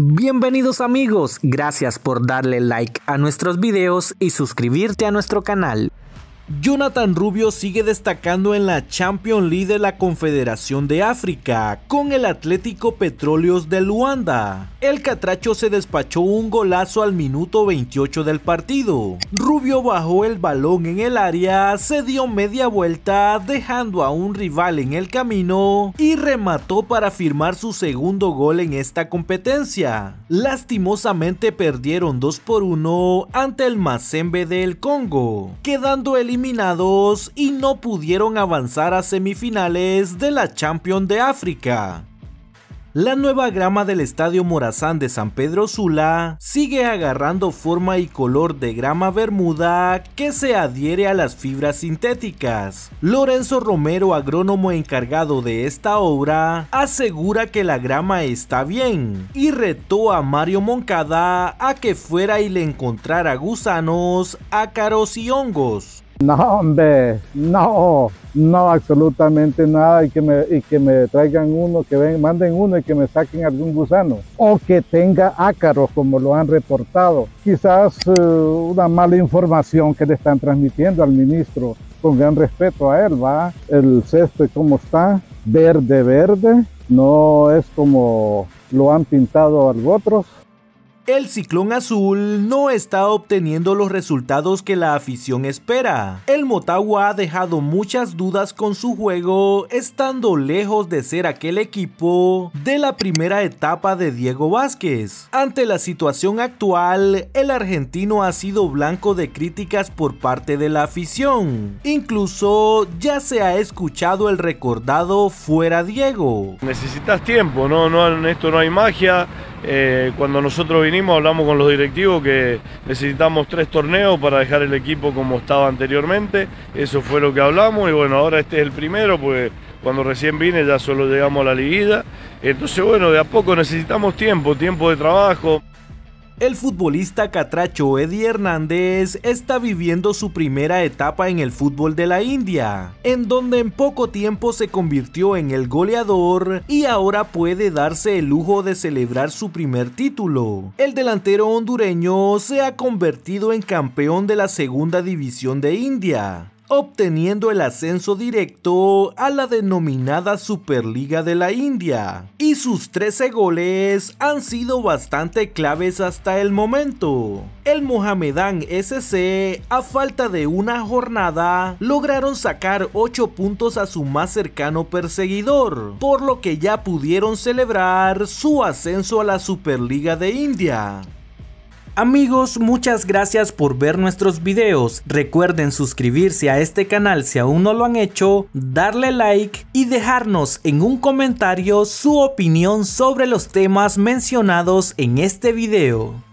Bienvenidos amigos, gracias por darle like a nuestros videos y suscribirte a nuestro canal. Jonathan Rubio sigue destacando en la Champions League de la Confederación de África con el Atlético Petróleos de Luanda. El catracho se despachó un golazo al minuto 28 del partido. Rubio bajó el balón en el área, se dio media vuelta dejando a un rival en el camino y remató para firmar su segundo gol en esta competencia. Lastimosamente perdieron 2 por 1 ante el Mazembe del Congo, quedando el y no pudieron avanzar a semifinales de la Champions de África. La nueva grama del Estadio Morazán de San Pedro Sula sigue agarrando forma y color de grama bermuda que se adhiere a las fibras sintéticas. Lorenzo Romero, agrónomo encargado de esta obra, asegura que la grama está bien y retó a Mario Moncada a que fuera y le encontrara gusanos, ácaros y hongos. No, hombre, no, no, absolutamente nada. Y que me, y que me traigan uno, que manden uno y que me saquen algún gusano. O que tenga ácaros, como lo han reportado. Quizás eh, una mala información que le están transmitiendo al ministro. Con gran respeto a él, va. El cesto, ¿cómo está? Verde, verde. No es como lo han pintado algunos. otros el Ciclón Azul no está obteniendo los resultados que la afición espera. El Motagua ha dejado muchas dudas con su juego, estando lejos de ser aquel equipo de la primera etapa de Diego Vázquez. Ante la situación actual, el argentino ha sido blanco de críticas por parte de la afición. Incluso ya se ha escuchado el recordado fuera Diego. Necesitas tiempo, no, no, en esto no hay magia. Eh, cuando nosotros vinimos hablamos con los directivos que necesitamos tres torneos para dejar el equipo como estaba anteriormente. Eso fue lo que hablamos y bueno, ahora este es el primero, porque cuando recién vine ya solo llegamos a la liguilla. Entonces bueno, de a poco necesitamos tiempo, tiempo de trabajo. El futbolista catracho Eddie Hernández está viviendo su primera etapa en el fútbol de la India, en donde en poco tiempo se convirtió en el goleador y ahora puede darse el lujo de celebrar su primer título. El delantero hondureño se ha convertido en campeón de la segunda división de India, obteniendo el ascenso directo a la denominada Superliga de la India. Y sus 13 goles han sido bastante claves hasta el momento. El mohamedan SC, a falta de una jornada, lograron sacar 8 puntos a su más cercano perseguidor, por lo que ya pudieron celebrar su ascenso a la Superliga de India. Amigos, muchas gracias por ver nuestros videos. Recuerden suscribirse a este canal si aún no lo han hecho, darle like y dejarnos en un comentario su opinión sobre los temas mencionados en este video.